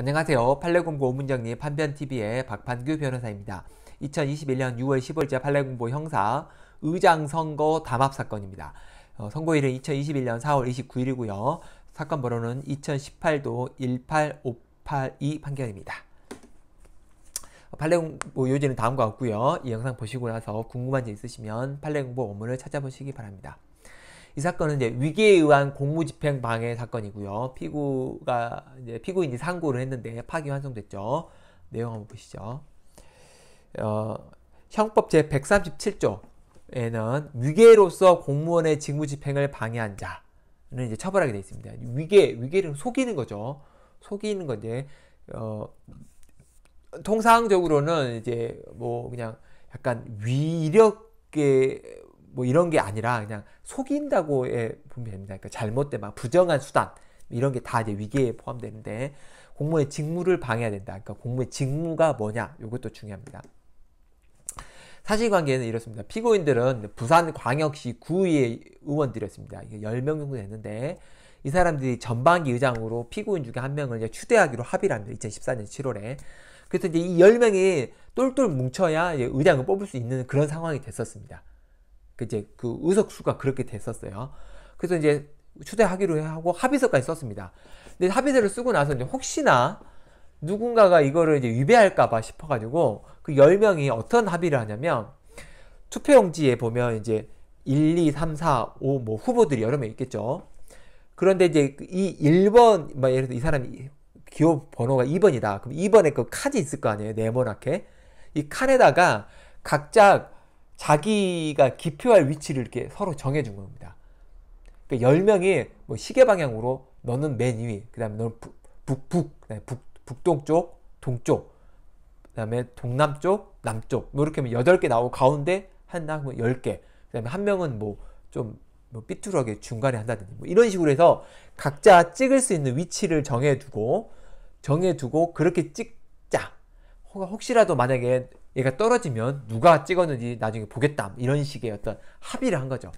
안녕하세요. 판례공고 오문정리 판변TV의 박판규 변호사입니다. 2021년 6월 15일자 판례공고 형사 의장 선거 담합 사건입니다. 어, 선고일은 2021년 4월 29일이고요. 사건 번호는 2018도 18582 판결입니다. 판례 어, 공부 요지는 다음과 같고요. 이 영상 보시고 나서 궁금한 점 있으시면 판례 공부 원문을 찾아보시기 바랍니다. 이 사건은 이제 위기에 의한 공무집행 방해 사건이고요. 피고가 이제 피고인이 상고를 했는데 파기 환송됐죠. 내용 한번 보시죠. 어, 형법 제 137조에는 위계로서 공무원의 직무집행을 방해한 자는 이제 처벌하게 되어 있습니다. 위계 위계는 속이는 거죠. 속이는 건데 어, 통상적으로는 이제 뭐 그냥 약간 위력의 뭐 이런 게 아니라 그냥 속인다고 예, 보면 됩니다. 그러니까 잘못된 막 부정한 수단 이런 게 다 이제 위기에 포함되는데 공무원의 직무를 방해해야 된다. 그러니까 공무원의 직무가 뭐냐 이것도 중요합니다. 사실관계는 이렇습니다. 피고인들은 부산광역시 구의회 의원들이었습니다. 10명 정도 됐는데 이 사람들이 전반기 의장으로 피고인 중에 한 명을 이제 추대하기로 합의를 합니다. 2014년 7월에. 그래서 이제 이 열명이 똘똘 뭉쳐야 의장을 뽑을 수 있는 그런 상황이 됐었습니다. 그 이제 그 의석 수가 그렇게 됐었어요. 그래서 이제 초대하기로 하고 합의서까지 썼습니다. 근데 합의서를 쓰고 나서 이제 혹시나 누군가가 이거를 이제 위배할까봐 싶어가지고 그 10명이 어떤 합의를 하냐면 투표용지에 보면 이제 1, 2, 3, 4, 5 뭐 후보들이 여러 명 있겠죠. 그런데 이제 그 이 1번, 뭐 예를 들어 이 사람이 기호 번호가 2번이다. 그럼 2번에 그 칸이 있을 거 아니에요? 네모나게. 이 칸에다가 각자 자기가 기표할 위치를 이렇게 서로 정해준 겁니다. 그러니까 10명이 뭐 시계 방향으로 너는 맨 위, 그 다음에 너는 북, 북, 북, 북, 북동쪽, 동쪽, 그 다음에 동남쪽, 남쪽, 뭐 이렇게 하면 8개 나오고 가운데 한당 뭐 10개, 그 다음에 한 명은 뭐좀 뭐 삐뚤하게 중간에 한다든지 뭐 이런 식으로 해서 각자 찍을 수 있는 위치를 정해두고 정해두고 그렇게 찍자 혹시라도 만약에 얘가 떨어지면 누가 찍었는지 나중에 보겠다 이런 식의 어떤 합의를 한 거죠.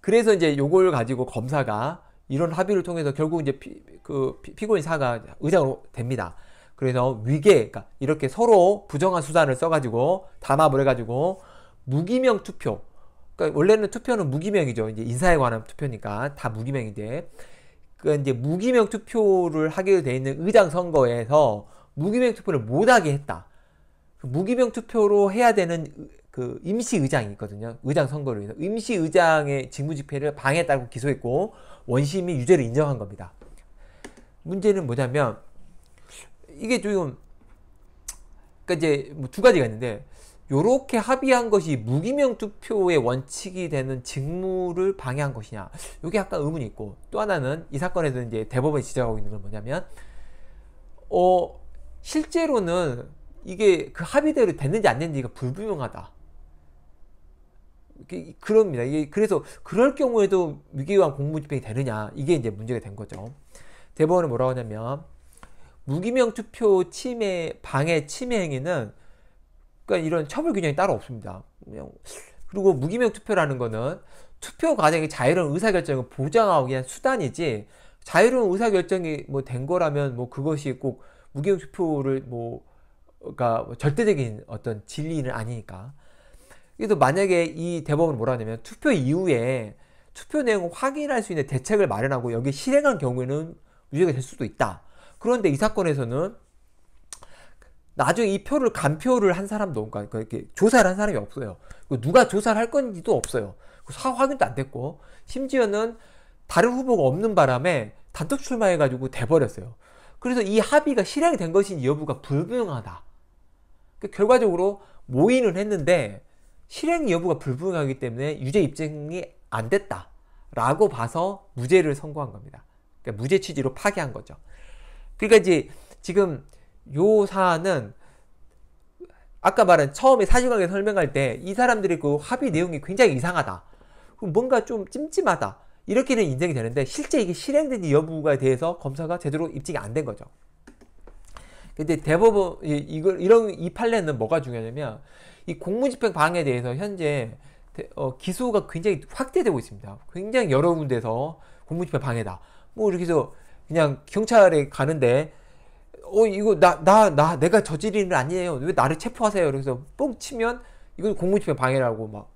그래서 이제 요걸 가지고 검사가 이런 합의를 통해서 결국 이제 피, 그 피고인사가 의장으로 됩니다. 그래서 위계, 그러니까 이렇게 서로 부정한 수단을 써가지고 담합을 해가지고 무기명 투표. 그러니까 원래는 투표는 무기명이죠. 이제 인사에 관한 투표니까 다 무기명인데, 그 이제 무기명 투표를 하게 돼 있는 의장 선거에서 무기명 투표를 못하게 했다. 무기명 투표로 해야 되는 그 임시 의장이 있거든요. 의장 선거로 인해서 임시 의장의 직무집행을 방해했다고 기소했고 원심이 유죄를 인정한 겁니다. 문제는 뭐냐면 이게 조금 그러니까 이제 뭐두 가지가 있는데 요렇게 합의한 것이 무기명 투표의 원칙이 되는 직무를 방해한 것이냐. 요게 약간 의문이 있고 또 하나는 이 사건에서 이제 대법원이 지적하고 있는 건 뭐냐면 어 실제로는 이게 그 합의대로 됐는지 안 됐는지가 불분명하다. 그, 그럽니다. 이게 그래서 그럴 경우에도 위계위반 공무집행이 되느냐 이게 이제 문제가 된 거죠. 대법원은 뭐라고 하냐면 무기명 투표 침해 방해 침해 행위는 그러니까 이런 처벌 규정이 따로 없습니다. 그리고 무기명 투표라는 거는 투표 과정의 자유로운 의사결정을 보장하기 위한 수단이지 자유로운 의사결정이 뭐 된 거라면 뭐 그것이 꼭 무기명 투표를 뭐가 절대적인 어떤 진리는 아니니까. 그래도 만약에 이 대법원은 뭐라 하냐면 투표 이후에 투표 내용을 확인할 수 있는 대책을 마련하고 여기 실행한 경우에는 유죄가 될 수도 있다. 그런데 이 사건에서는 나중에 이 표를 간표를 한 사람도 그러니까 이렇게 조사를 한 사람이 없어요. 누가 조사를 할 건지도 없어요. 사 확인도 안 됐고 심지어는 다른 후보가 없는 바람에 단독 출마해가지고 돼버렸어요. 그래서 이 합의가 실행된 것인지 여부가 불분명하다. 그 결과적으로 모의는 했는데 실행 여부가 불분명하기 때문에 유죄 입증이 안 됐다라고 봐서 무죄를 선고한 겁니다. 그러니까 무죄 취지로 파기한 거죠. 그러니까 이제 지금 요 사안은 아까 말한 처음에 사실관계 설명할 때 이사람들이그 합의 내용이 굉장히 이상하다. 뭔가 좀 찜찜하다. 이렇게는 인정이 되는데 실제 이게 실행된지 여부가 대해서 검사가 제대로 입증이 안 된 거죠. 근데 대법원 이걸 이런 이 판례는 뭐가 중요하냐면 이 공무집행 방해에 대해서 현재 어, 기소가 굉장히 확대되고 있습니다. 굉장히 여러 군데서 공무집행 방해다. 뭐 이렇게 해서 그냥 경찰에 가는데 어 이거 나 나 나 내가 저지른 일 아니에요. 왜 나를 체포하세요? 그래서 뻥 치면 이건 공무집행 방해라고 막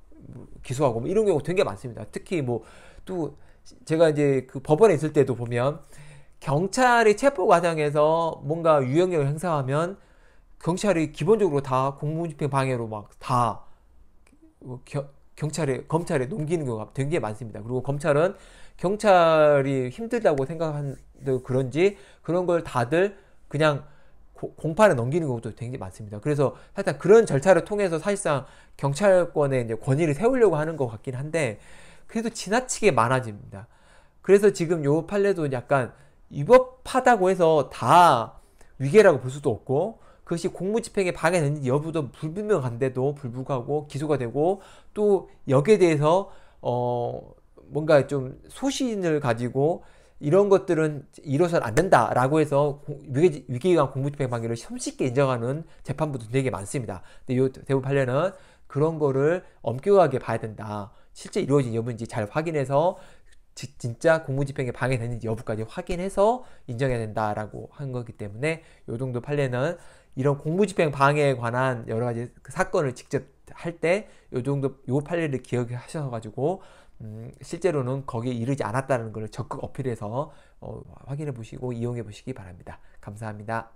기소하고 뭐 이런 경우 되게 많습니다. 특히 뭐 또 제가 이제 그 법원에 있을 때도 보면 경찰이 체포 과정에서 뭔가 유형력을 행사하면 경찰이 기본적으로 다 공무집행 방해로 막 다 경찰에 검찰에 넘기는 경우가 되게 많습니다. 그리고 검찰은 경찰이 힘들다고 생각한 그런지 그런 걸 다들 그냥 공판에 넘기는 것도 굉장히 많습니다. 그래서 사실 그런 절차를 통해서 사실상 경찰권의 이제 권위를 세우려고 하는 것 같긴 한데 그래도 지나치게 많아집니다. 그래서 지금 요 판례도 약간 위법하다고 해서 다 위계라고 볼 수도 없고 그것이 공무집행에 방해되는지 여부도 불분명한데도 불구하고 기소가 되고 또 여기에 대해서 어 뭔가 좀 소신을 가지고 이런 것들은 이뤄선 안 된다라고 해서 위계, 위계기관 공무집행 방해를 손쉽게 인정하는 재판부도 되게 많습니다. 근데 이 대법 판례는 그런 거를 엄격하게 봐야 된다. 실제 이루어진 여부인지 잘 확인해서 진짜 공무집행에 방해되는지 여부까지 확인해서 인정해야 된다라고 한 거기 때문에 요 정도 판례는 이런 공무집행 방해에 관한 여러 가지 그 사건을 직접 할 때 요 정도 요 판례를 기억하셔서 가지고 음, 실제로는 거기에 이르지 않았다는 것을 적극 어필해서 어, 확인해 보시고 이용해 보시기 바랍니다. 감사합니다.